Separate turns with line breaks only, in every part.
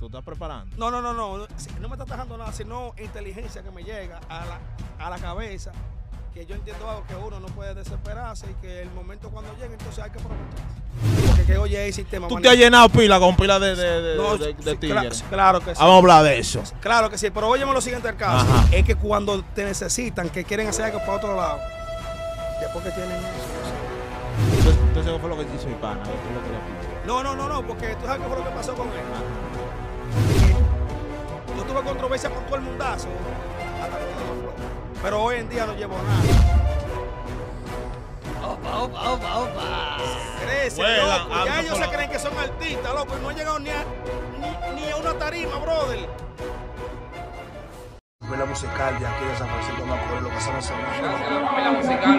¿Tú
estás preparando?
No, no, no, no. No me está atajando nada, sino inteligencia que me llega a la, a la cabeza. Que yo entiendo algo que uno no puede desesperarse y que el momento cuando llegue, entonces hay que preguntarse. Porque que oye el sistema. Tú te has llenado pila con pila de, de, de,
claro, que sí. Vamos a hablar de eso.
Claro que sí, pero óyeme lo siguiente al caso. Es que cuando te necesitan, que quieren hacer algo para otro lado, después que tienen Entonces, eso fue lo que hizo mi pana. No, no, no, no, porque tú sabes qué fue lo que pasó con él. Yo tuve controversia con todo el mundazo, pero hoy en día no llevo nada. Opa, opa, opa, opa. Crece, ya ellos se creen que son artistas, loco, y no han llegado ni a, ni, a una tarima, brother la musical de aquí San Francisco lo que la musical.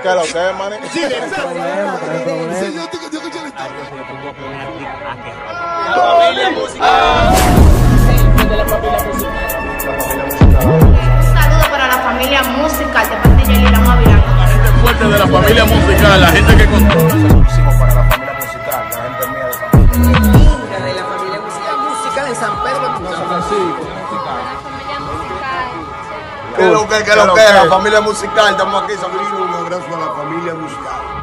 ¿Qué lo que es, Familia musical. Un
saludo para la familia musical de parte de Yelira Mavirán. La
gente fuerte de la familia musical, la gente que controla. saludo para la familia musical, la gente mía de San Pedro. de la familia musical, musical de San Pedro. No, San Francisco.
familia musical
lo que, lo La familia musical,
estamos aquí, saludos, un abrazo a la familia musical.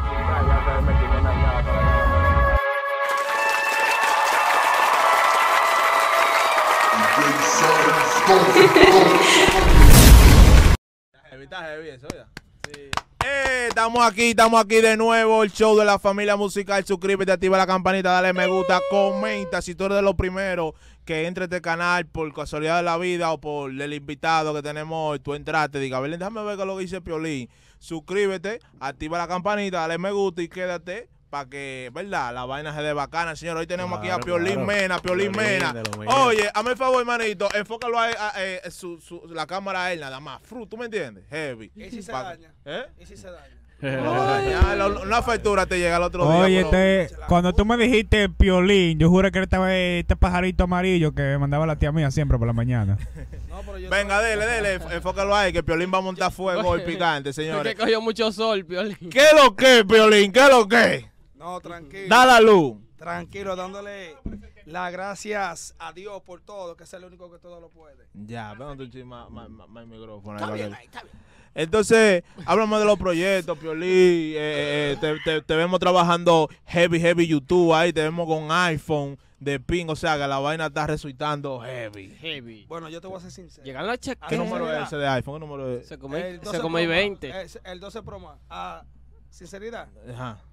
Eh, estamos aquí, estamos aquí de nuevo. El show de la familia musical. Suscríbete, activa la campanita, dale me gusta, comenta. Si tú eres de los primeros que entre este canal por casualidad de la vida o por el invitado que tenemos hoy, tú entraste, diga, déjame ver qué lo que dice Piolín. Suscríbete, activa la campanita, dale me gusta y quédate para que, ¿verdad? La vaina se dé bacana, señor. Hoy tenemos aquí a Piolín Mena, Piolín Mena. Oye, a mi favor, hermanito, enfócalo ahí eh, la cámara a nada más. Fru, ¿tú me entiendes? Heavy. ¿Y si se daña? ¿Eh? ¿Y si se daña? una ah, factura te llega el otro día. Oye,
cuando tú me dijiste Piolín, yo juré que estaba este pajarito amarillo que mandaba la tía mía siempre por la mañana.
Venga, dele, dele, enfócalo ahí, que Piolín va a montar fuego hoy picante, señores. que cogió
mucho sol, Piolín. ¿Qué
lo que, Piolín? ¿Qué lo que?
No, tranquilo. Da la luz. Tranquilo, dándole las gracias a Dios por todo, que es el único que todo lo
puede. Ya, vamos tu más, más, el micrófono. Está bien, está bien. Entonces, hablamos de los proyectos, Piolí. Eh, eh te, vemos trabajando heavy, heavy YouTube ahí. Te vemos con iPhone de ping. O sea, que la vaina está resultando heavy.
Heavy. Bueno, yo te voy a ser sincero. Llegan la check. ¿Qué número es
ese
de iPhone? ¿Qué número es? Se come, el 20.
El, 12 Pro Ah, sinceridad,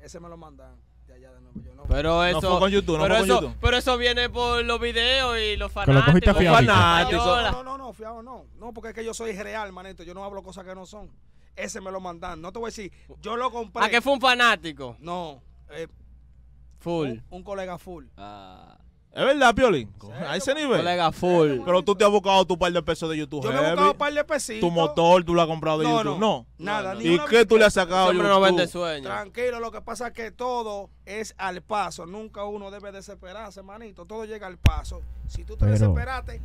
ese me lo mandan. De
allá de nuevo, yo no. Pero eso, no con pero, eso pero eso viene
por los videos y los fanáticos. No, no, no, fiado no. No, porque es que yo soy real, manito. Yo no hablo cosas que no son. Ese me lo mandan. No te voy a decir, yo lo compré. ¿A qué fue un fanático? No. Eh, full. un, colega full. Ah.
Es verdad,
Piolín. A ese nivel. Colega full. Pero tú te has buscado tu par de pesos de YouTube. Yo me he buscado un
par de pesitos. Tu
motor tú lo has comprado de YouTube. No. no nada. No, ¿Y qué tú le has sacado a YouTube? no vende
sueño.
Tranquilo, lo que pasa es que todo es al paso. Nunca uno debe desesperarse, manito. Todo llega al paso. Si tú te desesperaste,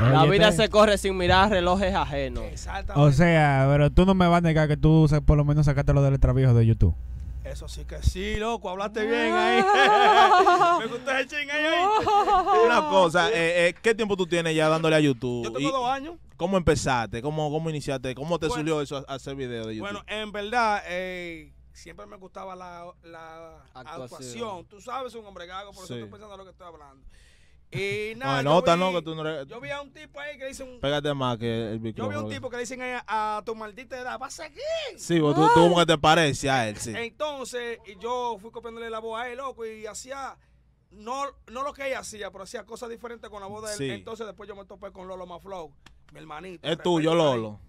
La
vida se corre sin mirar relojes ajenos. Exactamente. O sea,
pero tú no me vas a negar que tú por lo menos sacaste lo del extraviejo de YouTube.
Eso sí que sí, loco, hablaste bien ahí. Me gustó ese ching ahí. Una cosa,
eh, eh, ¿qué tiempo tú tienes ya dándole a YouTube? Yo tengo dos años. ¿Cómo empezaste? ¿Cómo, cómo iniciaste? ¿Cómo te subió surgió eso a, hacer videos de YouTube? Bueno,
en verdad, eh, siempre me gustaba la, la actuación. Tú sabes un hombre gago, por eso estoy pensando en lo que estoy hablando.
Y nada. No, que tú no Yo
vi a un tipo ahí que dice un.
Pégate más que el Yo vi a un tipo que
le dicen a, a tu maldita edad, va a seguir? Sí, vos, tú, tú ah. que te parece a él, sí. Entonces, yo fui copiándole la voz a él, loco, y hacía. No, no lo que ella hacía, pero hacía cosas diferentes con la voz de él. Entonces, después yo me topé con Lolo Maflow, mi hermanito. Es tuyo, Lolo.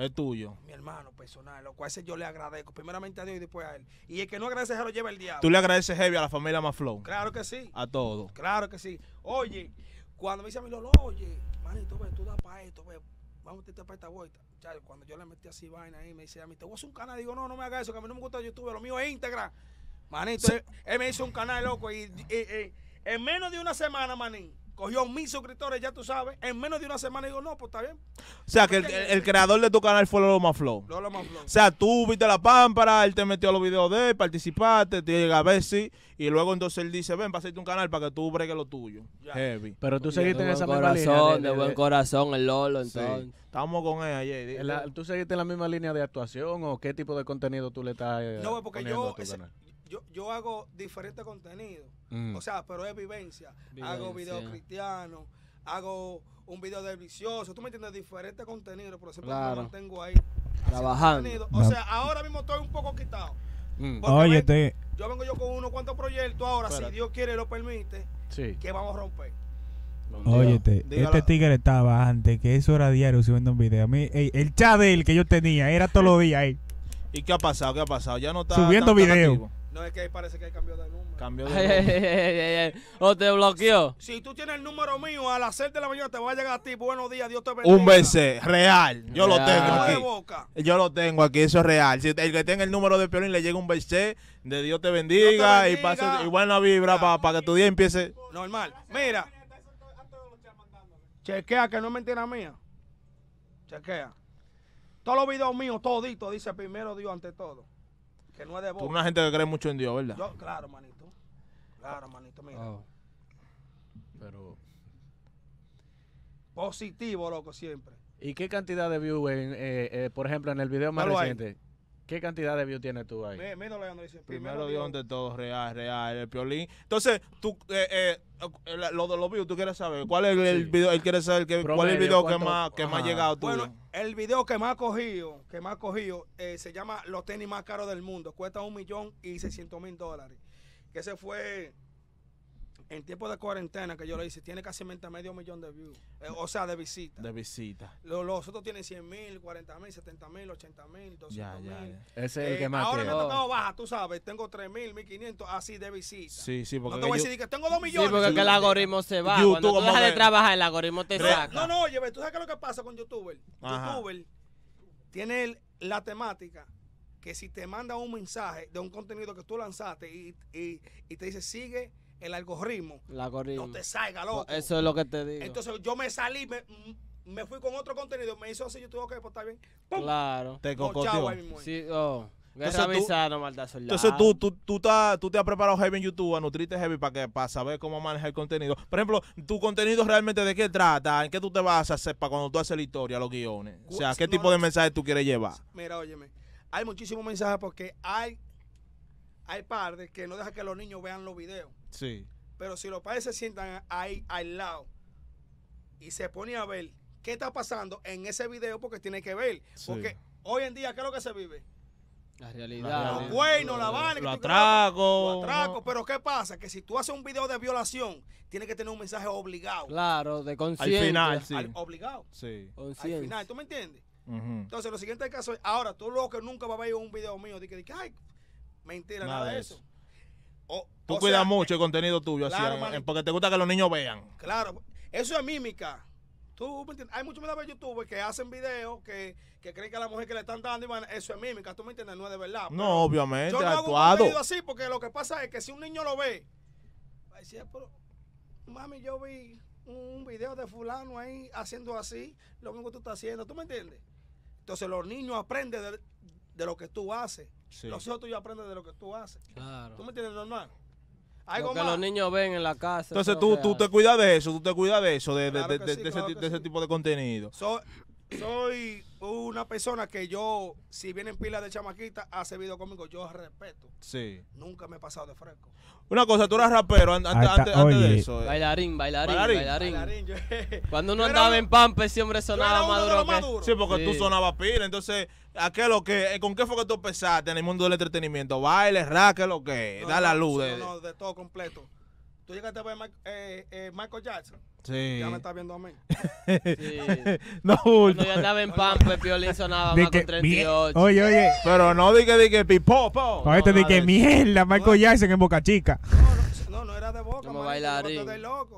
Es tuyo. Mi hermano personal, lo cual ese yo le agradezco. Primeramente a Dios y después a él. Y el que no agradece se lo lleva el día Tú le agradeces
heavy a la familia Maflow. Claro que sí. A todos.
Claro que sí. Oye, cuando me dice a mi Lolo, oye, manito, tú da para esto, ve, vamos a meterte para esta vuelta. cuando yo le metí así vaina ahí, me dice a mí, te voy a hacer un canal. Digo, no, no me hagas eso, que a mí no me gusta YouTube, lo mío es Instagram. Manito, él, me hizo un canal loco y, en menos de una semana, manito cogió mil suscriptores, ya tú sabes, en menos de una semana digo, no, pues está bien.
O sea, que el, creador de tu canal fue Lolo Maflow. Lolo O sea, tú viste la pámpara, él te metió los videos de él, participaste, te llega a ver si, y luego entonces él dice, ven, hacerte un canal para que tú bregues lo tuyo. Heavy. Pero tú seguiste en esa misma línea. De, buen corazón, el Lolo, entonces.
Estamos con él ayer. ¿Tú seguiste en la misma línea de actuación o qué tipo de contenido tú le estás eh, No, porque yo,
yo, yo hago diferente contenido. Mm. O sea, pero es vivencia. Hago videos cristianos, hago un video de vicioso. Tú me entiendes, diferente contenido, Por siempre claro. tengo mantengo ahí. Trabajando. O sea, ahora mismo estoy un poco
quitado. Mm. Oye, te...
yo vengo yo con unos cuantos proyectos ahora, si Dios quiere lo permite, que vamos a romper. Óyete, este
tigre estaba antes, que eso era diario subiendo un video. A el chat de él que yo tenía era todos los días ahí.
¿Y qué ha pasado? ¿Qué ha pasado? Ya no está. Subiendo videos.
No es que parece que hay cambio de número. Cambio o oh, te bloqueó. Si, tú tienes el número mío, a las 6 de la mañana te va a llegar a ti. Buenos
días, Dios te bendiga. Un BC, real. Yo lo tengo aquí. Yo lo tengo aquí, eso es real. Si el que tenga el número de Piolín le llega un BC de Dios te bendiga, y, buena vibra para que tu día empiece.
Normal. Mira. Chequea que no es mentira mía. Chequea. Todos los videos míos, toditos, dice primero Dios ante todo. Tú una gente que cree mucho en Dios, ¿verdad? Yo, claro, manito. Claro, manito, mira. Oh. Pero. Positivo, loco, siempre.
¿Y qué cantidad de views, eh, eh, por ejemplo, en el video más reciente? ¿Qué cantidad de views tienes
tú ahí? primero, primero Dios ante
todo, real, real, el piolín. Entonces, tú, eh, eh,
eh lo de los views, tú quieres saber. ¿Cuál es el,
video? Él quiere saber cuál es el video que más, que más ha llegado tú. Bueno,
el video que más ha cogido, que más ha cogido, eh, se llama Los tenis más caros del mundo. Cuesta un millón y seiscientos mil dólares. Que se fue en tiempo de cuarentena que yo lo hice, tiene casi medio millón de views. Eh, o sea, de visitas.
De visitas.
Los, otros tienen 100 mil, 40 mil, 70 mil, 80 mil, 200 mil. Ese es el eh, que más Ahora me he tocado baja, tú sabes. Tengo 3 mil, 1500 así de visitas. Sí, sí, porque. No te voy a decir que tengo 2 millones. Sí, porque el algoritmo se va. YouTube, Cuando tú de trabajar, el algoritmo te saca. No, no, oye, tú sabes qué es lo que pasa con YouTuber. YouTube YouTuber tiene la temática que si te manda un mensaje de un contenido que tú lanzaste y, y te dice sigue el algoritmo,
el algoritmo. no te salga, loco. Pues eso es lo que te digo. Entonces
yo me salí, me, fui con otro contenido, me hizo así, yo tuve que pues, bien.
Claro. Te cocoteó. sí, oh. Entonces, tú, entonces tú,
tú, tú, tú, te has preparado heavy en YouTube, a heavy para que para saber cómo manejar el contenido. Por ejemplo, tu contenido realmente de qué trata, en qué tú te vas a hacer para cuando tú haces la historia, los guiones. O sea, qué tipo de mensaje tú quieres llevar.
Mira, óyeme, hay muchísimos mensajes porque hay, hay padres que no dejan que los niños vean los videos. Pero si los padres se sientan ahí al lado y se ponen a ver qué está pasando en ese video, porque tiene que ver. Porque hoy en día, ¿qué es lo que se vive?
La realidad. Los buenos,
la Lo atraco. Lo atraco. Pero ¿qué pasa? Que si tú haces un video de violación, tiene que tener un mensaje obligado.
Claro, de conciencia. Al final, sí. obligado. Sí. Al final, ¿tú me entiendes? Entonces,
lo siguiente caso es, ahora, tú lo que nunca vas a ver un video mío, de que, ay, mentira, nada, de eso. Tú cuidas
eh, mucho el contenido tuyo, eh, porque te gusta que los niños vean.
Claro, eso es mímica. Tú, hay muchos de youtubers que hacen videos que, que, creen que a la mujer que le están dando, eso es mímica, tú me entiendes, no es de verdad. no, obviamente, yo no Hago así porque lo que pasa es que si un niño lo ve, pero, mami, yo vi un video de fulano ahí haciendo así, lo mismo que tú estás haciendo, ¿tú me entiendes? Entonces los niños aprenden de, lo que tú haces. Los hijos tuyos aprenden de lo que tú haces. Claro. ¿Tú me entiendes, normal? que los
niños ven en la casa. Entonces
tú, te cuidas de eso, tú te cuidas de eso, de, ese, tipo de contenido
soy una persona que yo, si en pila de chamaquita, ha video conmigo, yo respeto. Sí. Nunca me he pasado de fresco.
Una cosa, tú eras rapero antes, de eso. Eh.
Bailarín, bailarín, bailarín. Cuando uno andaba en Pampe, siempre sonaba maduro, Sí, porque tú sonabas
pila. Entonces, ¿a lo que, eh, ¿con qué fue que tú empezaste en el mundo del entretenimiento? ¿Baile, rap, qué lo que? da la luz. de
todo completo tú llegaste a ver Mike, eh,
eh, Michael Jackson. Sí. Ya me está viendo a mí. Sí. no, Cuando yo andaba
en Pampa, el violín sonaba más con 38. Oye,
oye. Pero no dije, dije, pipo, po. Este no, te dije, mierda, Michael Jackson en Boca Chica. No,
no era de boca. Como bailarín.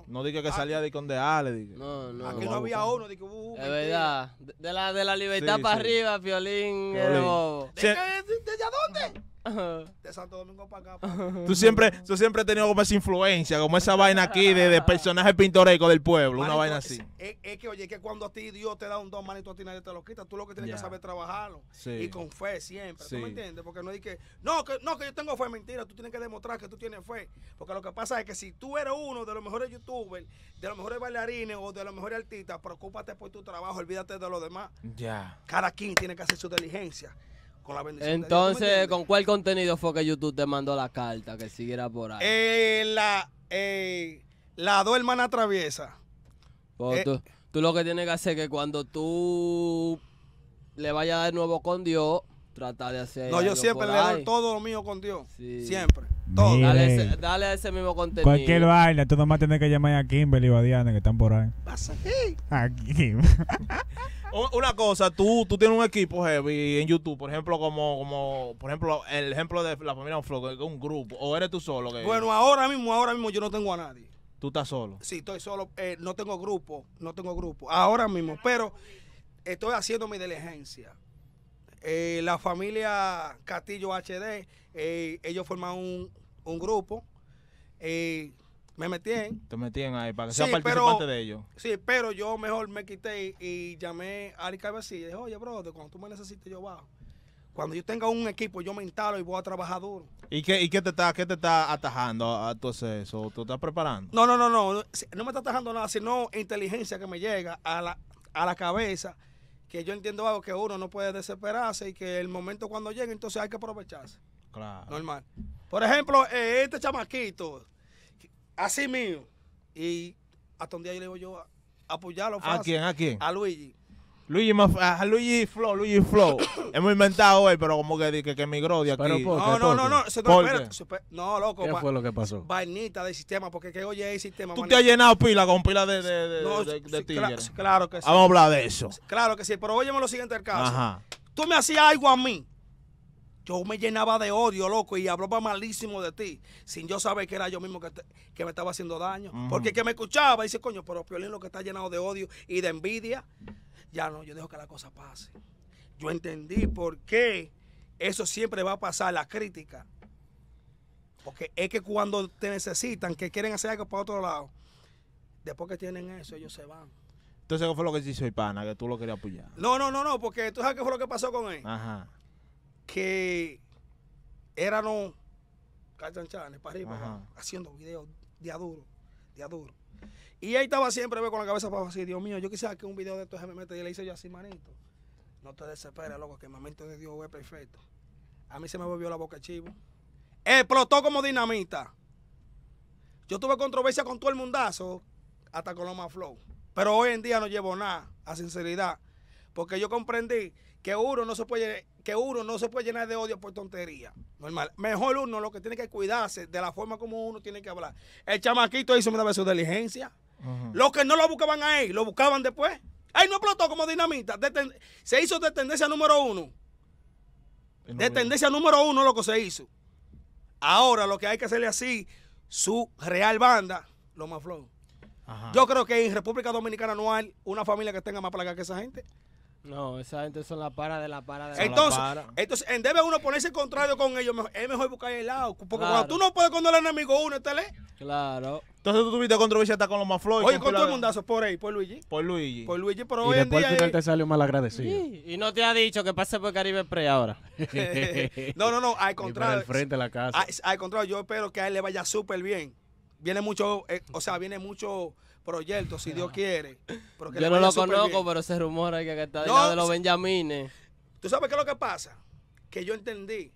No dije que ah. salía de Condeales. No, no. Aquí no había uno.
Dije, uh, uh es verdad. De la, de la libertad para arriba, violín. ¿De, ¿De, dónde?
de Santo Domingo para acá.
tú siempre, tú siempre has tenido como esa influencia, como esa vaina aquí de, personaje pintoresco del pueblo, una vaina así.
Es, que, oye, que cuando a ti Dios te da un don, manito, a ti nadie te lo quita. Tú lo que tienes que saber es trabajarlo. Y con fe siempre. me entiendes? Porque no es que no, que, yo tengo fe, mentira. Tú tienes que demostrar que tú tienes fe. Porque lo que pasa es que si tú eres uno de los mejores youtubers, de los mejores bailarines o de los mejores artistas, preocúpate por tu trabajo, olvídate de los demás. Cada quien tiene que hacer su diligencia. Entonces,
¿con cuál contenido fue que YouTube te mandó la carta que siguiera por ahí?
Eh, la, eh, la dos hermanas traviesas.
Pues eh, tú, lo que tienes que hacer es que cuando tú le vayas de nuevo con Dios, trata de hacer. No, yo siempre le doy todo lo
mío con Dios. Siempre. Dale ese,
ese mismo contenido. Cualquier baile
tú nomás tienes que llamar a Kimberly y a Diana que están por ahí. aquí? Aquí.
Una
cosa, tú, tú tienes un equipo heavy en YouTube, por ejemplo, como, por ejemplo, el ejemplo de la familia Unflow, un grupo, o eres tú solo. Bueno,
ahora mismo, ahora mismo yo no tengo a nadie. ¿Tú estás solo? Sí, estoy solo, eh, no tengo grupo, no tengo grupo, ahora mismo, pero estoy haciendo mi diligencia. Eh, la familia Castillo HD, eh, ellos forman un, un grupo. y eh, me metían.
Te metían ahí para que sea participante de ellos.
Sí, pero yo mejor me quité y, llamé a Ari Cabecilla y dije, oye, brother, cuando tú me necesites, yo bajo. Cuando yo tenga un equipo, yo me instalo y voy a trabajar duro.
¿Y qué, y qué te está qué te está atajando a, tu ¿Tú estás preparando?
No, no, no, no, no. me está atajando nada, sino inteligencia que me llega a la, a la cabeza. Que yo entiendo algo que uno no puede desesperarse y que el momento cuando llegue, entonces hay que aprovecharse. Claro. Normal. Por ejemplo, eh, este chamaquito, así mío, y hasta un día yo le digo yo a apoyarlo. ¿A quién? ¿A quién? A
Luigi. Luigi, a Luigi Flow, Luigi Flow. Hemos inventado hoy, pero como que, que, que migró de aquí. No, no, no,
no, no, espérate, no, loco. ¿Qué fue lo que pasó? Vainita del sistema, porque que oye el sistema. Tú te has llenado pila con pila de, de, de, claro, que sí. Vamos a hablar de eso. Claro que sí, pero óyeme lo siguiente del caso. Ajá. Tú me hacías algo a mí yo me llenaba de odio, loco, y hablaba malísimo de ti, sin yo saber que era yo mismo que, me estaba haciendo daño. Porque Porque que me escuchaba y dice, coño, pero Piolín lo que está llenado de odio y de envidia, ya no, yo dejo que la cosa pase. Yo entendí por qué eso siempre va a pasar, la crítica. Porque es que cuando te necesitan, que quieren hacer algo para otro lado, después que tienen eso, ellos se van.
Entonces, ¿qué fue lo que hizo el pana? Que tú lo querías apoyar.
No, no, no, no, porque tú sabes qué fue lo que pasó con él. Ajá que éramos cachanchanes para arriba, haciendo videos de duro, de duro. Y ahí estaba siempre con la cabeza para abajo así, Dios mío, yo quisiera que un video de esto me metiera. y le hice yo así, manito. No te desesperes, loco, que el momento de Dios es perfecto. A mí se me volvió la boca chivo. Explotó como dinamita. Yo tuve controversia con todo el mundazo, hasta con Loma Flow. Pero hoy en día no llevo nada, a sinceridad. Porque yo comprendí que uno no se puede que uno no se puede llenar de odio por tontería. Normal. Mejor uno lo que tiene que cuidarse de la forma como uno tiene que hablar. El chamaquito hizo una vez su diligencia. Los que no lo buscaban a él, lo buscaban después. Ahí no explotó como dinamita. se hizo de tendencia número uno. de tendencia número uno lo que se hizo. Ahora lo que hay que hacerle así, su real banda, lo más Yo creo que en República Dominicana no hay una familia que tenga más plaga que esa gente. No, esa gente son la para de la para de la para. Entonces, en debe uno ponerse contrario con ellos, es mejor buscar el lado. Porque cuando tú no puedes con el enemigo, le.
Claro. Entonces tú tuviste controversia
hasta con los más
flojos.
Oye, con, todo el mundazo, por ahí, por Luigi. Por Luigi. Por Luigi, pero hoy en día... Y después él te salió mal agradecido. Y no te ha dicho que pase por Caribe Pre ahora. no, no, no, al contrario. Al frente de la casa. Al, contrario, yo espero que a él le vaya súper bien. Viene mucho, eh, o sea, viene mucho proyecto, si Dios quiere. Yo no lo conozco,
pero ese rumor hay que está de los Benjamines.
¿Tú sabes qué es lo que pasa? Que yo entendí.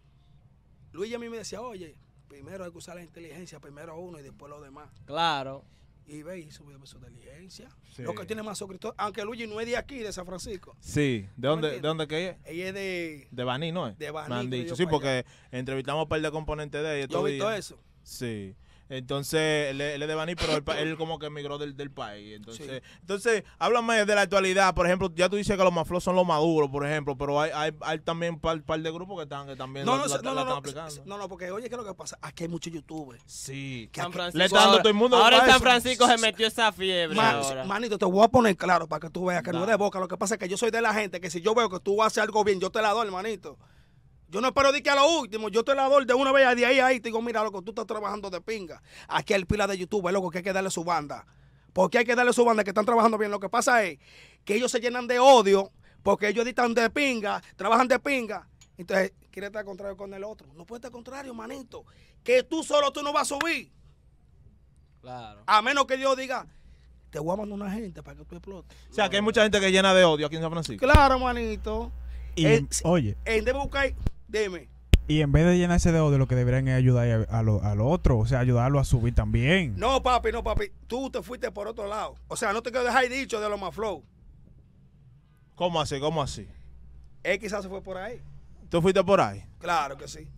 Luis a mí me decía, oye, primero hay que usar la inteligencia, primero uno y después los demás. Claro. Y ve, y subió su inteligencia. Lo que tiene más suscriptor aunque Luigi no es de aquí, de San Francisco.
Sí,
¿de dónde, ¿de dónde que es Ella es de... De Baní, ¿no es? De Baní. sí, porque entrevistamos a un par de componentes de ella. Yo visto eso. Sí. Entonces, él, él es de Baní, pero él, como que emigró del, del país. Entonces, entonces, háblame de la actualidad. Por ejemplo, ya tú dices que los más maflos son los maduros, por ejemplo, pero hay, hay, hay también un par, de grupos que están que también no, la, no, están aplicando.
No, no, porque oye, ¿qué es lo que pasa? Aquí hay muchos youtubers. Sí. San Francisco, le dando ahora, todo el mundo. Ahora en San Francisco se metió esa fiebre. Manito, te voy a poner claro para que tú veas que no es de boca. Lo que pasa es que yo soy de la gente que si yo veo que tú haces algo bien, yo te la doy, hermanito. Yo no espero de que a lo último, yo te la doy de una vez de ahí ahí. Te digo, mira, loco, tú estás trabajando de pinga. Aquí el pila de YouTube, loco, que hay que darle su banda. Porque hay que darle su banda que están trabajando bien. Lo que pasa es que ellos se llenan de odio porque ellos editan de pinga, trabajan de pinga. Entonces, quiere estar contrario con el otro. No puede estar contrario, manito. Que tú solo tú no vas a subir. Claro. A menos que Dios diga, te voy a mandar una gente para que tú explotes.
O sea, que hay mucha gente que llena de odio aquí en San Francisco.
Claro, manito. Y, eh, oye. En eh, de buscar. Dime.
Y en vez de llenarse de odio, lo que deberían es ayudar al otro, o sea, ayudarlo a subir también.
No, papi, no, papi. Tú te fuiste por otro lado. O sea, no te quiero dejar dicho de lo más flow. ¿Cómo así? ¿Cómo así? Él quizás se fue por ahí.
¿Tú fuiste por ahí?
Claro que sí.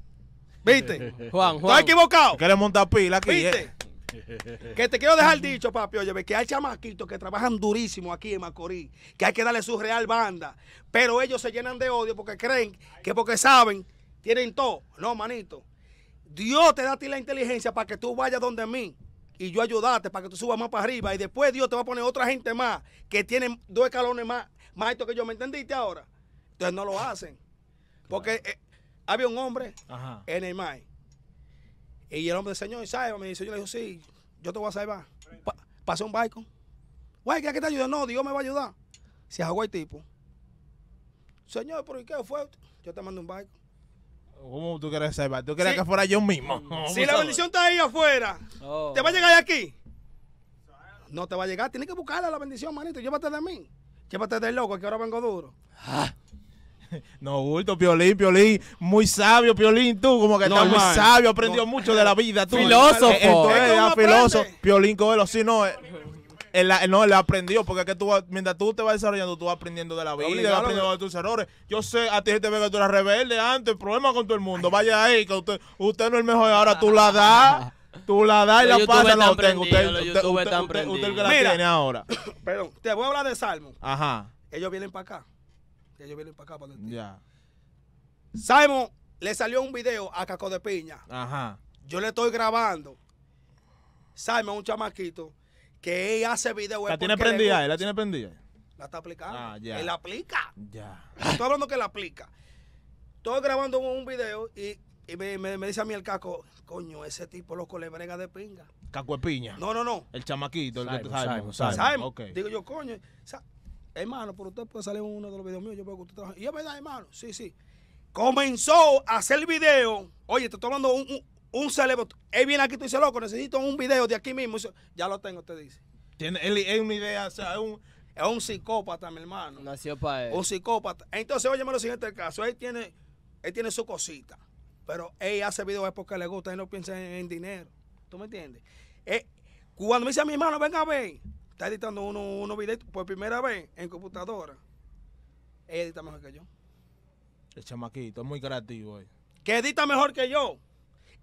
¿Viste? Juan, Juan. ¿Estás equivocado? Quieres montar pila aquí. ¿Viste? Eh.
Que te quiero dejar dicho, papi, oye, que hay chamaquitos que trabajan durísimo aquí en Macorís, que hay que darle su real banda, pero ellos se llenan de odio porque creen que porque saben, tienen todo. No, manito. Dios te da a ti la inteligencia para que tú vayas donde mí y yo ayudarte para que tú subas más para arriba y después Dios te va a poner otra gente más que tienen dos escalones más, más esto que yo, ¿me entendiste ahora? Entonces no lo hacen. Porque eh, había un hombre en el MAI y el hombre del Señor, salva, me dice, yo le dijo, sí, yo te voy a salvar. Pa pasé un barco. Güey, ¿qué te ayuda? No, Dios me va a ayudar. Se ahogó el tipo. Señor, ¿por qué fue? Yo te mando un barco.
¿Cómo tú quieres salvar? ¿Tú quieres que fuera yo mismo? Si la bendición
está ahí afuera, oh. ¿te va a llegar de aquí? No te va a llegar. Tienes que buscarle la bendición, manito. Llévate de mí. Llévate del loco, que ahora vengo duro.
Ah. No, Bulto, Piolín, Piolín, muy sabio, Piolín, tú como que estás muy sabio, aprendió mucho de la vida, tú. Filósofo. Eh, filósofo. Piolín, Coelho sí, no. Eh, él, no, él aprendió, porque es que tú, mientras tú te vas desarrollando, tú vas aprendiendo de la vida, vas aprendiendo de tus errores. Yo sé, a ti te ve que tú eras rebelde antes, problema con todo el mundo. Vaya ahí, que usted, usted no es mejor, ahora tú la das. Tú la das y la pasas, tengo. Usted, usted, el que la tiene ahora.
Pero te voy a hablar de Salmo. Ajá. Ellos vienen para acá. Ya yo vine para acá, para Ya. Simon le salió un video a Caco de Piña. Ajá. Yo le estoy grabando. Simon, un chamaquito, que él hace video. La tiene prendida, la tiene prendida. La está aplicando. Ah, ya. Él la aplica. Ya. Estoy hablando que la aplica. Estoy grabando un video y, me, dice a mí el Caco, coño, ese tipo loco le brega de pinga.
Caco de piña. No, no, no. El chamaquito,
el que Simon, Simon. Simon. Digo
yo, coño hermano, por usted puede salir uno de los videos míos, yo veo que usted trabaja. Y es verdad, hermano, sí, sí. Comenzó a hacer video. Oye, te estoy tomando un, un, Él viene aquí y dice, loco, necesito un video de aquí mismo. Ya lo tengo, te dice. Tiene, él, es una idea, o sea, es un, psicópata, mi hermano. Nació para él. Un psicópata. Entonces, óyeme lo siguiente caso. Él tiene, él tiene su cosita. Pero él hace videos porque le gusta él no piensa en, dinero. ¿Tú me entiendes? Eh, cuando me dice a mi hermano, venga a ver, está editando unos uno videos por primera vez en computadora. Él edita mejor que yo.
El chamaquito es muy creativo. Eh.
Que edita mejor que yo.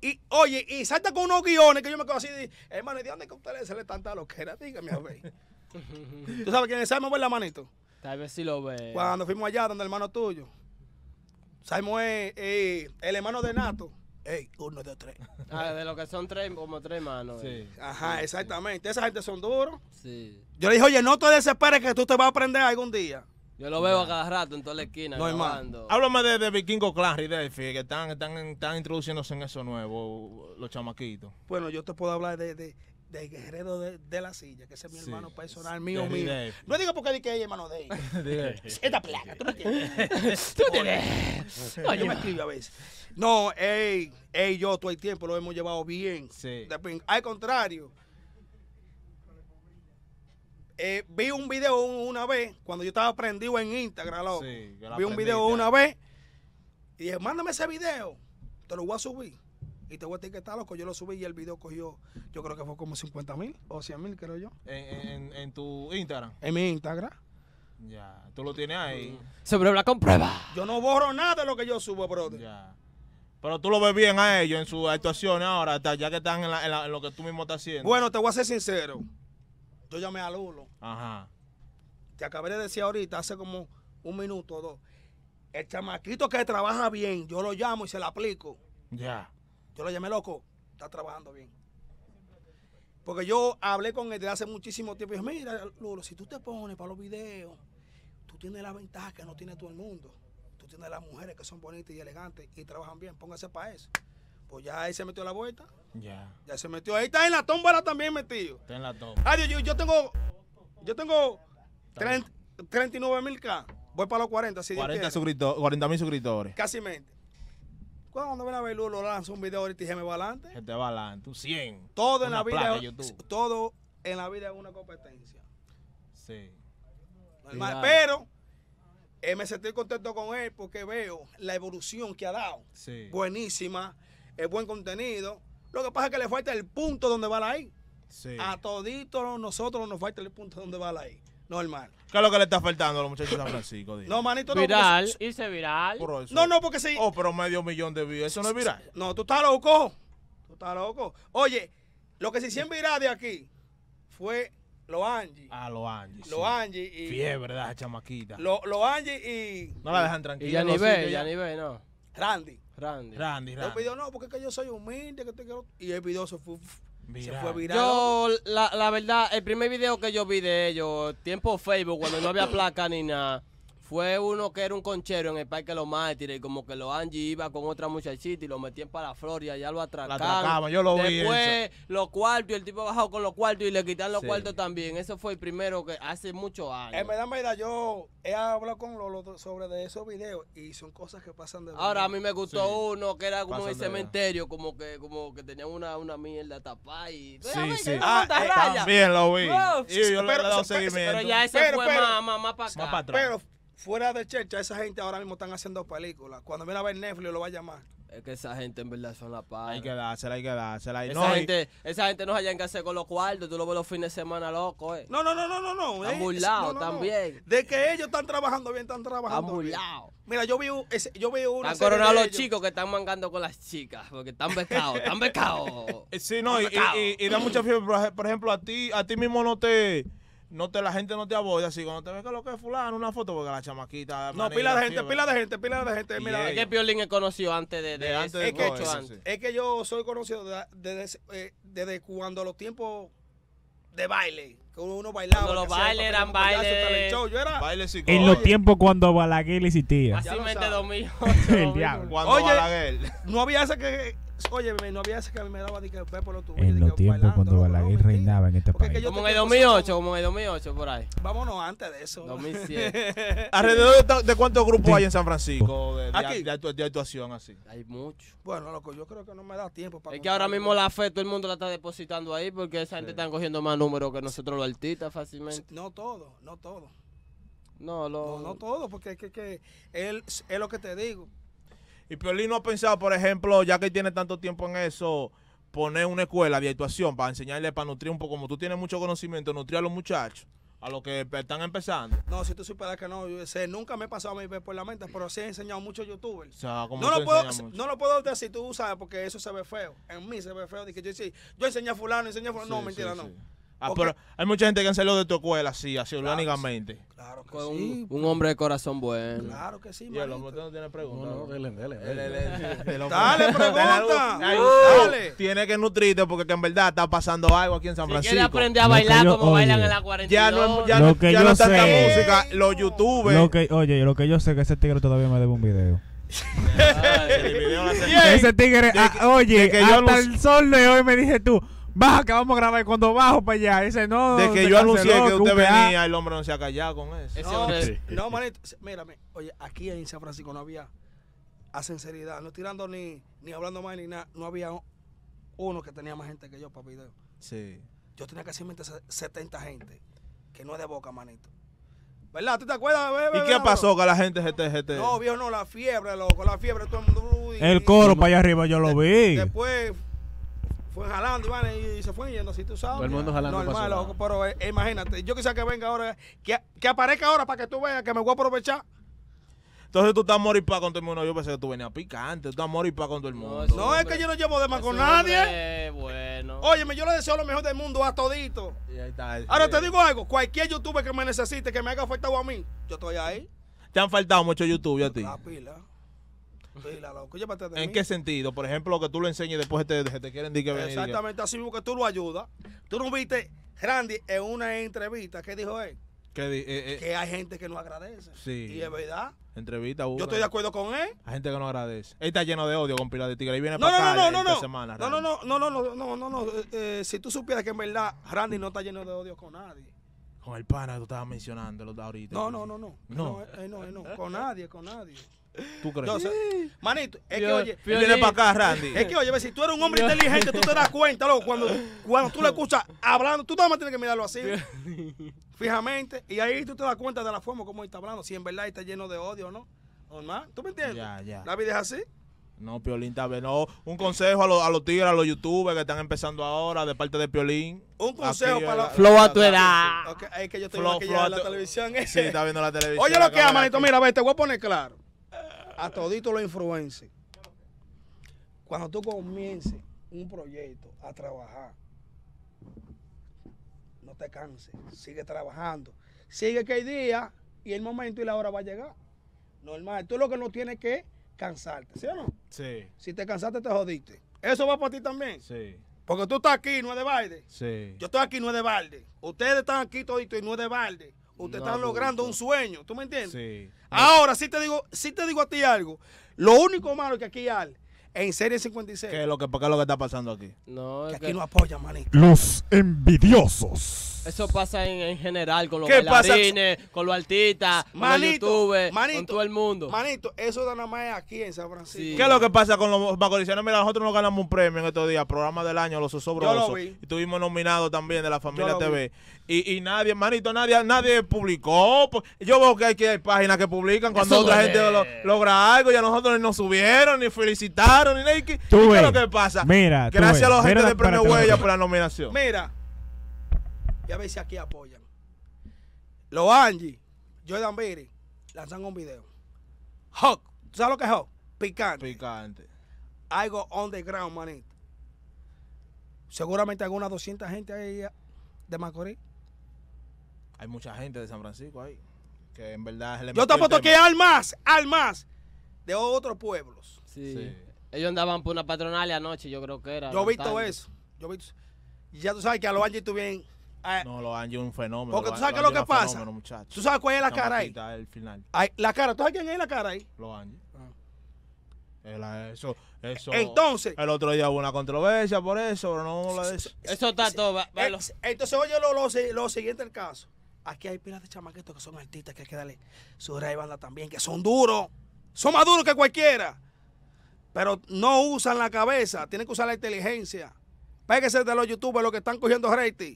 Y oye, y salta con unos guiones que yo me quedo así. Hermano, ¿de dónde que ustedes se le tanta loquera? Dígame a ver. ¿Tú sabes quién es sabe ver la manito? Tal vez sí lo ve. Cuando fuimos allá donde el hermano tuyo. Simon es eh, el hermano de Nato. Ey, uno, de tres.
Ah, de lo que son tres, como tres manos. Sí. Eh.
Ajá, exactamente. Esas gente son duros. Sí. Yo le dije, oye, no te desesperes que tú te vas a aprender algún día. Yo lo veo a cada rato en toda la esquina. No,
Háblame de, de Vikingo Clan y Delphi, que están, están, están introduciéndose en eso nuevo, los chamaquitos.
Bueno, yo te puedo hablar de de Guerrero de, de, la Silla, que ese es mi hermano personal, mío, mío. No digo porque dije que es hermano de ella. Esta placa, tú no entiendes. tú No, yo me escribo a veces. No, ey, ey, yo todo el tiempo lo hemos llevado bien. Sí. al contrario. Eh, vi un video una vez, cuando yo estaba prendido en Instagram, loco. vi un video una vez y dije, mándame ese video, te lo voy a subir. Y te voy a decir que está loco. Yo lo subí y el video cogió, yo creo que fue como 50 mil o 100 mil, creo yo. En, tu
Instagram. En mi Instagram. Ya, tú lo tienes ahí. Mm. Se
la comprueba.
Yo no borro nada de lo que yo subo, brother. Ya.
Pero tú lo ves bien a ellos en sus actuaciones ahora, ya que están en, lo que tú mismo estás haciendo. Bueno, te voy a ser sincero.
Yo llamé a Lulo. Ajá. Te acabé de decir ahorita, hace como un minuto o dos. El chamaquito que trabaja bien, yo lo llamo y se lo aplico. Ya. Yo lo llamé loco, está trabajando bien. Porque yo hablé con él desde hace muchísimo tiempo. Y mira, Lulo, si tú te pones para los videos, tú tienes la ventaja que no tiene todo el mundo. Tú tienes las mujeres que son bonitas y elegantes y trabajan bien. Póngase para eso. Pues ya ahí se metió la vuelta. Ya. Ya se metió. Ahí está en la tómbola también metido.
Está en la tómbola. Ah,
yo, tengo, yo tengo 30, 39 mil K. Voy para los 40, si 40
mil suscriptores.
Casi mente. Cuando ven a verlo, lo lanza un video ahorita y se me va adelante.
Se te va adelante, 100. Todo en la vida.
Todo en la vida es una competencia.
Sí. pero
eh, me sentí contento con él porque veo la evolución que ha dado. Buenísima, es buen contenido. Lo que pasa es que le falta el punto donde va la I. Sí. A toditos nosotros nos falta el punto donde va la I. Normal.
¿Qué es lo que le está faltando a los muchachos de San Francisco? No, manito, no. Viral, y
hice viral. No, no, porque sí. Oh, pero medio millón de views, eso no es viral. No, tú estás loco. Tú estás loco. Oye, lo que se hicieron viral de aquí fue lo Angie.
Ah, lo Angie. Lo Angie y. Fiebre, ¿verdad, chamaquita? Lo,
lo Angie y. No la dejan
tranquila. Y ya ni ve, ya ni
ve, no. Randy. Randy. Randy, Randy.
Yo no, porque es que yo soy humilde, que Y el video se fue yo,
la, la verdad, el primer video que yo vi de ellos, tiempo Facebook, cuando no había placa ni nada. Fue uno que era un conchero en el Parque de los Mártires y como que los Angie iba con otra muchachita y lo metían para la Florida, ya lo atracaban. La yo lo vi. Después los cuartos y el tipo bajó con los cuartos y le quitaron los cuartos también. Eso fue el primero que hace muchos años. En eh, verdad,
verdad, yo he hablado con Lolo sobre de esos videos y son cosas que pasan de verdad. Ahora a mí me gustó uno que era como el cementerio,
como que como que tenían una, una mierda tapada y... Sí, sí. Ah, eh, también lo vi. yo pero, Pero ya ese fue más, más, para acá. atrás
fuera de Checha, esa gente ahora mismo están haciendo películas. Cuando viene a ver Netflix lo va a llamar.
Es que esa gente en verdad son la paz. Hay que dársela, hay que dársela. Esa, no, gente, esa gente no se hallan que hacer con los cuartos. Tú lo ves los fines de semana,
loco. Eh. No, no, no, no, no. no. Están eh. también. De que ellos están trabajando bien, están trabajando bien. bien. Mira, yo vi, ese, yo vi una. Están los
chicos que están mangando con las chicas. Porque están becados, están becados. Sí, no, y, y, y, da mucha
fiebre. Por ejemplo, a ti, a ti mismo no te no te, la gente no te aboya así cuando te ve que lo que es fulano, una foto, porque la chamaquita. No,
pila de gente, pila de gente,
pila de gente. Mira, es que
Piolín es conocido antes de, antes
es, que, yo soy conocido desde, eh, desde cuando los tiempos de baile. Que uno bailaba. Cuando los bailes eran bailes. baile en
los tiempos cuando Balaguer existía. Fácilmente
2008. El diablo. Cuando Oye, Balaguer. No había esa que Oye, no había ese que me daba de que ve por lo tuyo.
En los tiempos cuando Balaguer reinaba en este país.
Como en el
2008, como en el 2008, por ahí. Vámonos antes de eso. 2007.
¿Alrededor de, cuántos grupos hay en San Francisco de,
actuación así? Hay muchos.
Bueno, lo que yo creo que no me da tiempo para. Es que ahora mismo la
fe todo el mundo la está depositando ahí porque esa gente está cogiendo más números que nosotros los artistas fácilmente.
No todo, no todo. No, lo... no, no todo, porque es que, que
es lo que te digo y Piolín no ha pensado, por ejemplo, ya que tiene tanto tiempo en eso, poner una escuela de actuación para enseñarle, para nutrir un poco, como tú tienes mucho conocimiento, nutrir a los muchachos a los que están empezando.
No, si tú supieras que no, nunca me he pasado a mí por la mente, pero sí he enseñado muchos youtubers.
no, lo puedo,
no lo puedo decir, tú sabes, porque eso se ve feo. En mí se ve feo. yo, enseñé a fulano, enseñé a fulano. no, mentira, no. Ah,
hay mucha gente que canceló de tu escuela así, así orgánicamente.
Claro que sí.
Pues. Un hombre de corazón bueno.
Claro que sí, hombre no tiene preguntas. No, no, dele, dele. dale, pregunta. Uh. dale.
Tiene que nutrirte porque en verdad está pasando algo aquí en San Francisco. Si quiere aprender a bailar como
bailan en la cuarentena. Ya no, ya ya tanta música. Los youtubers. Lo que, oye, lo que yo sé es que ese tigre todavía me debe un video. ese tigre, ah, de, que, oye, hasta el sol de hoy me dije tú, baja que vamos a grabar cuando bajo para pues allá. Dice, no. De
que yo anuncié que usted venía venía, el hombre no se ha callado con eso. no, no,
manito, mírame, oye, aquí en San Francisco no había, a sinceridad, no tirando ni, ni hablando mal ni nada, no había uno que tenía más gente que yo para video. Sí. Yo tenía casi 70 gente, que no es de boca, manito. ¿Verdad? ¿Tú te acuerdas? Bebé, ¿Y qué pasó con la gente GTGT? gt No, viejo, no, la fiebre, loco, la fiebre, todo el
mundo. el coro para allá arriba yo lo vi.
Después fue jalando y, y se fue yendo así, tú sabes. Todo el mundo jalando. Normal, pero eh, imagínate, yo quisiera que venga ahora, que, que aparezca ahora para que tú veas que me voy a aprovechar.
Entonces tú estás morir para con todo el mundo. Yo pensé que tú venías picante, tú estás para con todo el mundo. No, es que
yo no llevo de más con nadie. Bueno. Óyeme, yo le deseo lo mejor del mundo a todito. Eh, ahora eh. te digo algo, cualquier youtuber que me necesite, que me haga faltado a mí, yo estoy ahí.
¿Te han faltado muchos youtubers a ti? La
pila. ¿En qué
sentido? Por ejemplo, que tú lo enseñes y después te, te quieren decir que Exactamente,
así mismo que tú lo ayudas. Tú no viste, Randy, en una entrevista, ¿qué dijo él? Que, eh, eh, hay gente que no agradece. Sí. Y es verdad.
Entrevista, Yo estoy de acuerdo con él. Hay gente que no agradece. Él está lleno de odio con Pilar de viene no, para no, acá no, no, no, semana. No,
no, no, no, no, no, no, no, eh, no. si tú supieras que en verdad Randy no está lleno de odio con nadie.
Con el pana que tú estabas mencionando ahorita. No, no, no, no. No,
no, no, no. Con nadie, con nadie. ¿Tú crees? manito, es que oye. Viene para acá, Randy. Es que oye, si tú eres un hombre inteligente, tú te das cuenta, loco. Cuando, cuando tú le escuchas hablando, tú también tienes que mirarlo así. fijamente. Y ahí tú te das cuenta de la forma como está hablando. Si en verdad está lleno de odio, o ¿no? más? ¿Tú me entiendes? Ya, ya. La vida es así.
No, Piolín, tal vez no. Un consejo a los, a tigres, a los youtubers que están empezando ahora de parte de Piolín.
Un consejo eh, para... los flow a tu edad. Okay, es que yo estoy viendo la
televisión. Sí, está viendo la televisión. Oye, lo que manito,
mira, a ver, te voy a poner claro a todito lo influencia. Cuando tú comiences un proyecto a trabajar, no te canses, sigue trabajando. Sigue que hay día y el momento y la hora va a llegar. Normal. Tú lo que no tienes que cansarte, ¿sí o no? Sí. Si te cansaste, te jodiste. Eso va para ti también. Sí. Porque tú estás aquí, no es de balde. Sí. Yo estoy aquí, no es de balde. Ustedes están aquí todito y no es de balde. Usted está logrando un sueño, ¿tú me entiendes? Sí. Ahora sí te digo, sí te digo a ti algo. Lo único malo que aquí hay en Serie 56. ¿Qué es lo que, qué lo que está pasando aquí? No, que aquí no apoyan, manito.
Los envidiosos.
Eso
pasa en, general con los bailarines, con los artistas, manito, con los youtubers, con todo el mundo.
Manito, eso da nada más aquí en San Francisco. ¿Qué es lo que
pasa con los macoricianos? Mira, nosotros nos ganamos un premio en estos días, programa del año, Los Yo Lo y tuvimos nominados también de la familia TV. Y, y, nadie, manito, nadie nadie publicó. Pues, yo veo que hay, hay páginas que publican cuando otra gente logra algo y a nosotros no subieron, ni felicitaron, ni nada. ¿Qué es lo que pasa? Mira, gracias a la gente de Premio Huella por la nominación.
Mira y a ver si aquí apoyan. Los Angie, Jordan Beatty, lanzan un video. Hawk, ¿tú sabes lo que es Hawk? Picante. Picante. Algo on the ground, manito. Seguramente unas 200 gente ahí eh, de Macorís.
Hay mucha gente de San Francisco ahí. Que en verdad. Le Yo tampoco que
al más, al más de otros pueblos.
Sí. Ellos andaban por una patronal anoche, yo creo que era.
Yo he visto eso.
Yo he visto. ya tú sabes que a los Angie tú bien eh, no, los Angie
es un fenómeno. Porque tú sabes es lo que pasa. tú sabes cuál es la cara ahí.
la cara, ¿tú sabes quién es la cara ahí?
Los Angie. Ah. Ah, eso, eso. Entonces. El otro día hubo una controversia por eso, pero no la de eso.
Eso está todo. Entonces, oye lo, lo, siguiente el caso. Aquí hay pilas de chamaquitos que son artistas que hay que darle su rey banda también, que son duros. Son más duros que cualquiera. Pero no usan la cabeza, tienen que usar la inteligencia. Péguese de los youtubers los que están cogiendo rating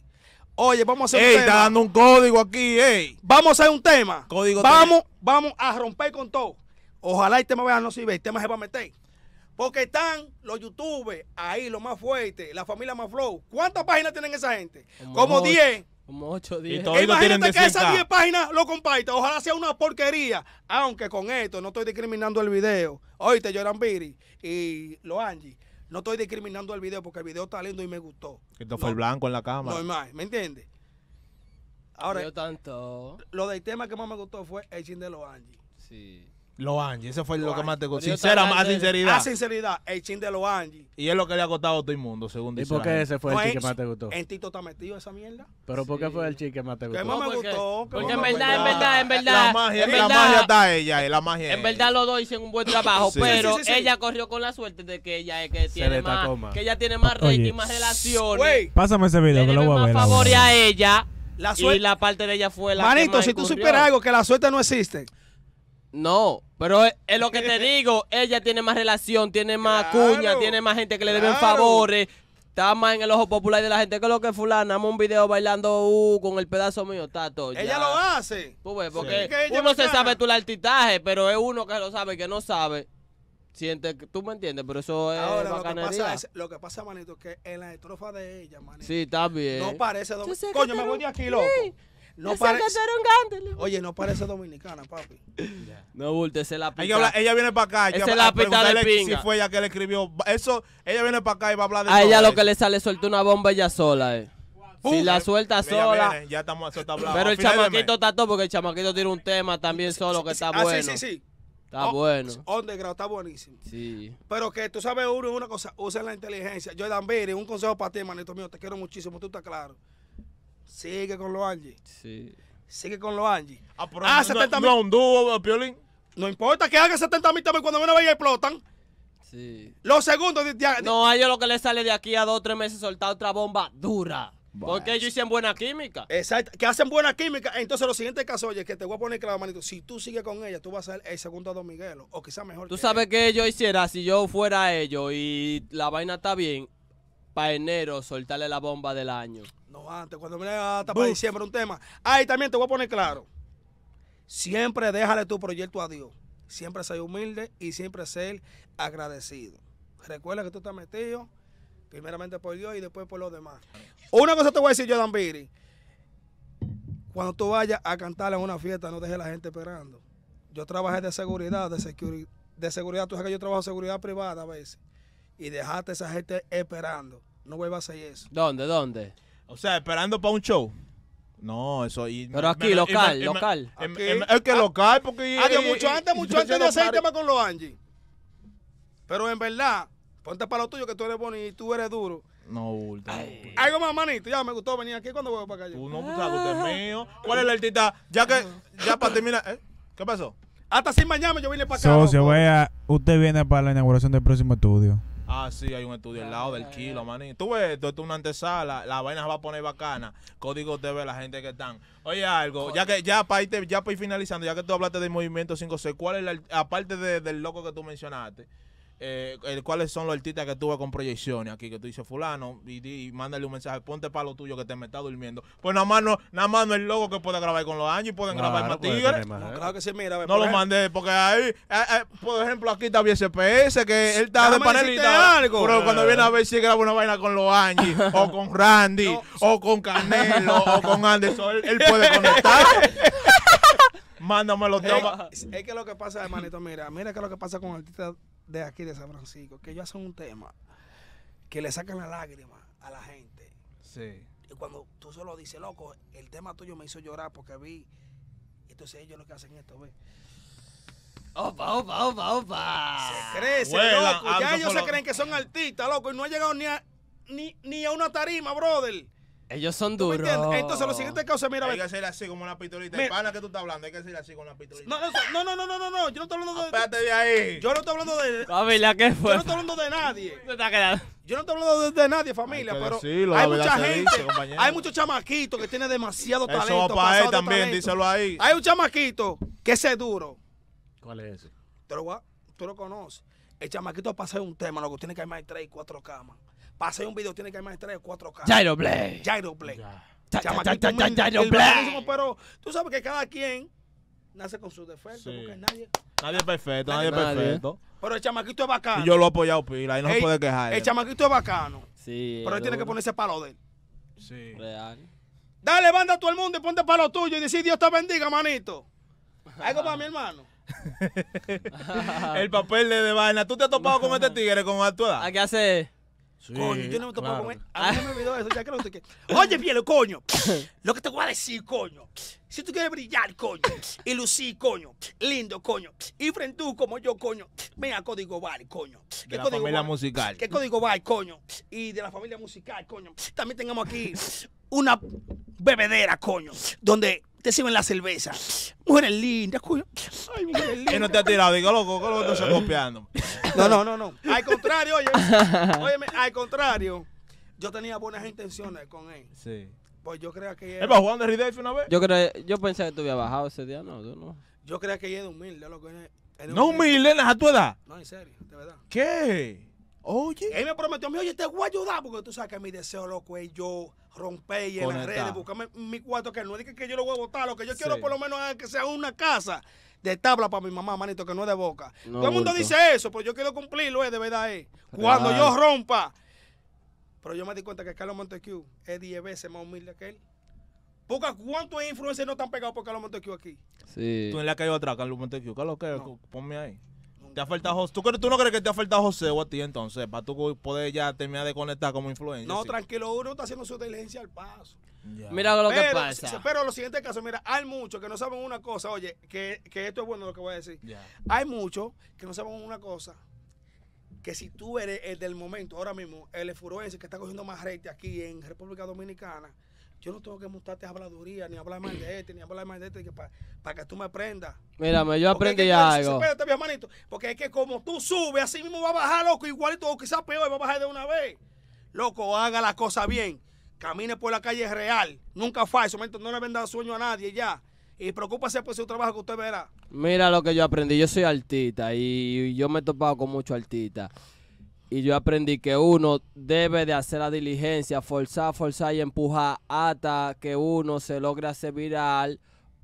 Oye, vamos a hacer un tema. está dando un código aquí, ey. Vamos a hacer un tema. Código Vamos, vamos a romper con todo. Ojalá el tema vea no sirve, el tema se va a meter. Porque están los youtubers ahí, los más fuertes, la familia más flow. ¿Cuántas páginas tienen esa gente? Como 10.
Como 8, 10. Imagínate que esas 10
páginas lo compartan. Ojalá sea una porquería. Aunque con esto no estoy discriminando el video. te lloran Biri y los Angie. No estoy discriminando el video porque el video está lindo y me gustó.
Esto fue el blanco en la cámara.
más, ¿me entiendes? Ahora, Yo tanto. lo del tema que más me gustó fue el de los Angie. Sí.
Angie ese fue lo que más te gustó Sincera, más sinceridad. más ah,
sinceridad, el ching de Angie Y es lo que
le ha costado a todo el mundo, según dice. ¿Y por qué ese fue el ching que más te gustó? ¿En
Tito está metido esa mierda?
¿Pero por qué fue el ching que más te gustó? Que más
me gustó. Porque en verdad, en verdad, en verdad. Eh, la magia, en la magia está
ella, la magia
En verdad los dos hicieron un buen trabajo, pero ella corrió con la suerte de que ella es que
tiene más,
que
ella tiene más rating, más relaciones.
Pásame ese video que lo voy a ver. favor a
ella. La y la parte de ella fue la Manito, si tú supieras algo, que
la suerte no existe. No, pero es,
lo que te digo, ella tiene más relación, tiene más cuña, tiene más gente que le deben favores. Está más en el ojo popular de la gente que lo que fulana, un video bailando uh, con el pedazo mío, está Ella lo hace. Tú ves, porque uno se sabe tu altitaje, pero es uno que lo sabe que no sabe. Siente, tú me entiendes, pero eso es Lo que, pasa
lo que pasa, manito, es que en la estrofa de ella, manito. Sí, está No parece. Coño, me voy de aquí, loco. No parece. Oye, no parece dominicana, papi. No, volte
esa es la pita. ella,
viene para acá. Ella es la pita de pinga. Si fue ella que le escribió. Eso, ella viene para
acá y va a hablar de A ella lo que le sale suelta una bomba ella sola, eh. si la suelta sola. ya estamos, eso
Pero el chamaquito
está todo porque el chamaquito tiene un tema también solo que está ah, bueno. Sí, sí, sí. Está oh, bueno.
bueno. grado, está buenísimo. Sí. Pero que tú sabes uno una cosa, usen la inteligencia. Yo, Biri, un consejo para ti, manito mío, te quiero muchísimo, tú estás claro. Sigue con los Angie. Sí. Sigue con los Angie. Ah, ah no, mil. No, eh, No importa que haga 70 mil también cuando menos y explotan. Sí. Los segundos. No, a ellos lo
que les sale de aquí a dos o tres meses soltar otra bomba dura. Porque ellos hicieron buena química.
Exacto, que hacen buena química. Entonces, lo siguiente caso, oye, que te voy a poner claro, manito. Si tú sigues con ella, tú vas a ser el segundo a Don Miguel o quizás mejor. Tú
sabes que yo hiciera si yo fuera ellos y la vaina está bien para enero soltarle la bomba del año.
No, antes, cuando viene hasta diciembre un tema. Ahí también te voy a poner claro. Siempre déjale tu proyecto a Dios. Siempre ser humilde y siempre ser agradecido. Recuerda que tú estás metido primeramente por Dios y después por los demás. Una cosa te voy a decir yo, Biri. Cuando tú vayas a cantar en una fiesta, no dejes a la gente esperando. Yo trabajé de seguridad, de, de seguridad. Tú sabes que yo trabajo seguridad privada a veces y dejaste a esa gente esperando. No vuelvas a hacer eso.
¿Dónde? ¿Dónde? O sea, esperando para un show. No, eso.
Y Pero aquí, local, local. Es que ah, local, porque. Hay ah, mucho antes, mucho antes de hacer el tema con los Angie. Pero en verdad, ponte para lo tuyo que tú eres bonito y tú eres duro.
No, bulto. Pues.
Algo más manito, ya me gustó venir aquí cuando voy para acá. Tú no, usted es ah.
mío. ¿Cuál es la artista? Ya que, ya para terminar, ¿eh? ¿qué pasó? Hasta sin mañana yo vine para acá. Socio,
usted viene para la inauguración del próximo estudio.
Ah, sí, hay un estudio al lado del kilo, maní. Tú ves, esto es una antesala, la vaina se va a poner bacana. Código TV, la gente que están. Oye, algo, ya que ya para ya finalizando, ya que tú hablaste del movimiento 5C, ¿cuál es la, aparte del loco que tú mencionaste? eh, el, cuáles son los artistas que tuve con proyecciones aquí, que tú dices fulano, y, y mándale un mensaje, ponte para lo tuyo que te me está durmiendo. Pues nada más no, nada más no el logo que puede grabar con los años y pueden grabar no más no, ¿eh? claro que sí, mira, no lo mandé, porque ahí, eh, eh, por ejemplo, aquí está SPS, que él está de panelita. Algo. Pero cuando viene a ver si graba una vaina con los años o con Randy, o con Canelo, o con Anderson, él, puede conectar
Mándame los temas. Es, es, que lo que pasa, hermanito, mira, mira que lo que pasa con artistas de aquí de San Francisco, que ellos hacen un tema que le sacan la lágrima a la gente. Sí. Y cuando tú solo dices, loco, el tema tuyo me hizo llorar porque vi. Entonces ellos lo que hacen esto, ¿ves? Opa, opa, opa, opa. Se crece, loco. Ah, ya ellos se creen que son artistas, loco, y no ha llegado ni ni, ni a una tarima, brother.
Ellos son duros. Entonces, lo siguiente
que causa, mira. Hay que
hacer así como una pistolita. Mira. Pana que tú estás hablando, hay que hacer así como una pistolita.
No, no, no, no, no, no, no. Yo no estoy hablando de. Espérate de ahí. Yo no estoy hablando de.
Familia, ¿qué
fue? Yo no estoy hablando de nadie. Yo no estoy hablando de, nadie, familia, pero hay mucha gente, hay muchos chamaquitos que tienen demasiado talento. Eso para él también, díselo ahí. Hay un chamaquito que es duro. ¿Cuál es ese? Tú lo, tú lo conoces. El chamaquito pasa pasado un tema, lo que tiene que de tres y cuatro camas. Para hacer un video tiene que haber más de 3 o 4K. Black. Jairo Black. Pero tú sabes que cada quien nace con sus defectos, porque nadie... Nadie
es perfecto, nadie, es perfecto.
Pero el chamaquito es bacano. Y yo lo he apoyado,
Pila, ahí no se puede quejar. El
chamaquito es bacano.
Sí.
Pero él tiene que
ponerse palo de él.
Sí. Real.
Dale, banda a todo el mundo y ponte palo tuyo y decir Dios te bendiga, manito. Algo para mi hermano.
el papel de, de vaina. ¿Tú te has topado con este tigre con tu ¿A qué hace?
coño, yo no me te A mí no me olvidó eso, ya que Oye, Pielo, coño. Lo que te voy a decir, coño. Si tú quieres brillar, coño. Y lucir, coño. Lindo, coño. Y frente tú como yo, coño. Venga, Código Bar, coño. de la código familia musical. ¿Qué Código Bar, coño? Y de la familia musical, coño. También tengamos aquí una bebedera, coño. Donde te sirven la cerveza. Mujeres lindas, cuyo. Ay, Él no te ha tirado, digo,
loco, loco, tú estás copiando.
No, no, no, no. Al contrario, oye, Oye, al contrario, yo tenía buenas intenciones con él. Sí. Pues yo creía que. ¿Él va jugando Henry Davis una vez? Yo,
yo pensé que tú habías bajado ese día, no, tú no.
Yo creía que ella es humilde, No humilde, a tu edad. No, en serio, de verdad.
¿Qué?
Oye. Él me prometió, me, oye, te voy a ayudar, porque tú sabes que mi deseo, loco, es yo y en las redes, buscame mi cuarto que no es que yo lo voy a votar, lo que yo quiero por lo menos es que sea una casa de tabla para mi mamá, manito, que no es de boca. Todo el mundo dice eso, pero yo quiero cumplirlo, es eh, de verdad eh. Cuando yo rompa. Pero yo me di cuenta que Carlos Montesquieu es 10 veces más humilde que él. Busca cuántos influencers no están pegados por Carlos Montesquieu aquí.
Sí. Tú en la calle otra, Carlos Montesquieu. Carlos, Ponme ahí. Te José. ¿Tú, ¿Tú, no crees que te ha faltado José o a ti entonces? Para tú poder ya terminar de conectar como influencer. No,
tranquilo, uno está haciendo su diligencia al paso.
Mira lo que pasa.
Pero lo siguiente caso, mira, hay muchos que no saben una cosa, oye, que, esto es bueno lo que voy a decir. Hay muchos que no saben una cosa, que si tú eres el del momento, ahora mismo, el furoense que está cogiendo más rete aquí en República Dominicana, yo no tengo que mostrarte habladuría, ni hablar mal de este, ni hablar mal de este, para que tú me aprendas. Mírame, yo aprendí algo. porque es que como tú subes, así mismo va a bajar, loco, igualito, o quizás peor, va a bajar de una vez. Loco, haga las cosa bien. Camine por la calle real, nunca falso, no le venda sueño a nadie ya. Y preocúpese por su trabajo que usted verá.
Mira lo que yo aprendí, yo soy artista y yo me he topado con muchos artistas y yo aprendí que uno debe de hacer la diligencia, forzar, forzar y empujar hasta que uno se logre hacer viral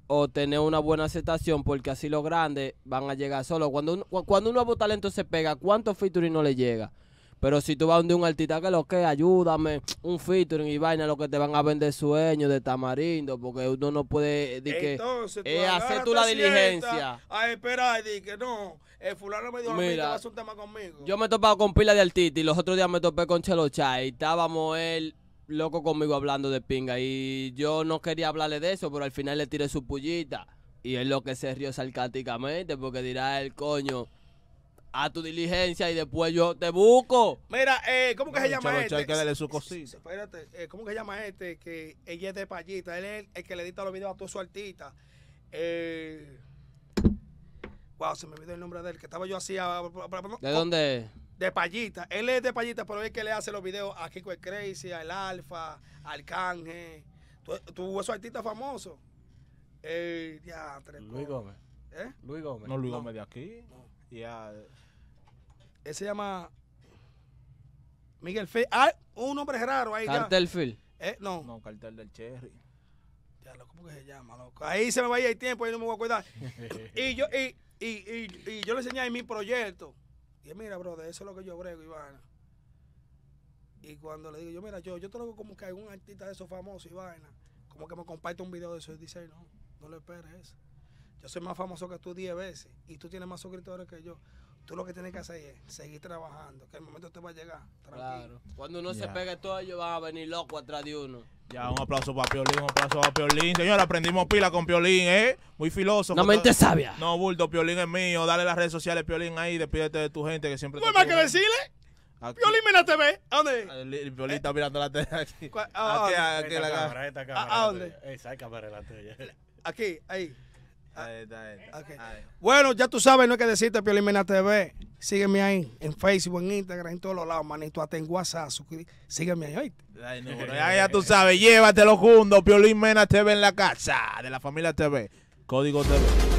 o tener una buena aceptación, porque así los grandes van a llegar solo. Cuando un, cuando un nuevo talento se pega, ¿cuántos featuring no le llega? Pero si tú vas donde un artista que lo que, ayúdame, un featuring y vaina, lo que te van a vender sueños de tamarindo, porque uno no puede eh, di que, eh, hacer tú la diligencia.
Ay, espera, di que no, el fulano me dijo a mí, te un tema conmigo.
Yo me he topado con pila de artista y los otros días me topé con Chelo Y Estábamos él loco conmigo hablando de pinga y yo no quería hablarle de eso, pero al final le tiré su pullita. Y es lo que se rió sarcásticamente porque dirá el coño a tu diligencia y después yo te busco. Mira, eh, ¿cómo que se
llama este? que su cosita. Espérate, eh, ¿cómo que se llama este? Que ella es de payita. Él es el, que le edita los videos a todos su artista. Eh, wow, se me olvidó el nombre de él. Que estaba yo así. ¿De dónde? De payita. Él es de payita, pero es el que le hace los videos a Kiko el Crazy, al Alfa, al Canje. Tú, tú su famoso. Eh, Luis Gómez. ¿Eh? Luis Gómez. No, Luis Gómez de aquí. Ya. Él se llama Miguel Phil. Ah, un nombre raro ahí. Cartel Phil. Eh, no. No, Cartel del Cherry. Ya, ¿cómo que se llama, loco? Ahí se me va a ir el tiempo, ahí no me voy a acordar. y, yo, y, y, y, y, yo le enseñé mi proyecto. Y él, mira, brother, eso es lo que yo brego, vaina. Y cuando le digo, yo, mira, yo, yo te lo como que algún artista de esos famosos, Ivana, como que me comparte un video de eso. Y dice, no, no lo esperes. Yo soy más famoso que tú 10 veces y tú tienes más suscriptores que yo. Tú lo que tienes que hacer es seguir trabajando, que el momento te va a llegar. Claro. Cuando uno se pegue todo, ellos van a venir locos atrás de uno. Ya,
un aplauso para Piolín, un aplauso para Piolín. Señora, aprendimos pila con Piolín, ¿eh? Muy filósofo. La mente sabia. No, Bulto, Piolín es mío. Dale las redes sociales, Piolín, ahí. Despídete de tu gente que siempre. No hay más que
decirle. Piolín mira TV. ¿A dónde?
Ah, Piolín está mirando la tele aquí. Aquí, aquí, la cámara, esta cámara. dónde? Esa cámara
la tele. Aquí, ahí. Ah. Bueno, ya tú sabes, no hay que decirte, Mena TV. Sígueme ahí, en Facebook, en Instagram, en todos los lados, manito. Hasta en WhatsApp, sígueme ahí, ya, ya, tú sabes, llévatelo junto, Piolín Mena TV en la
casa, de la familia TV, Código TV.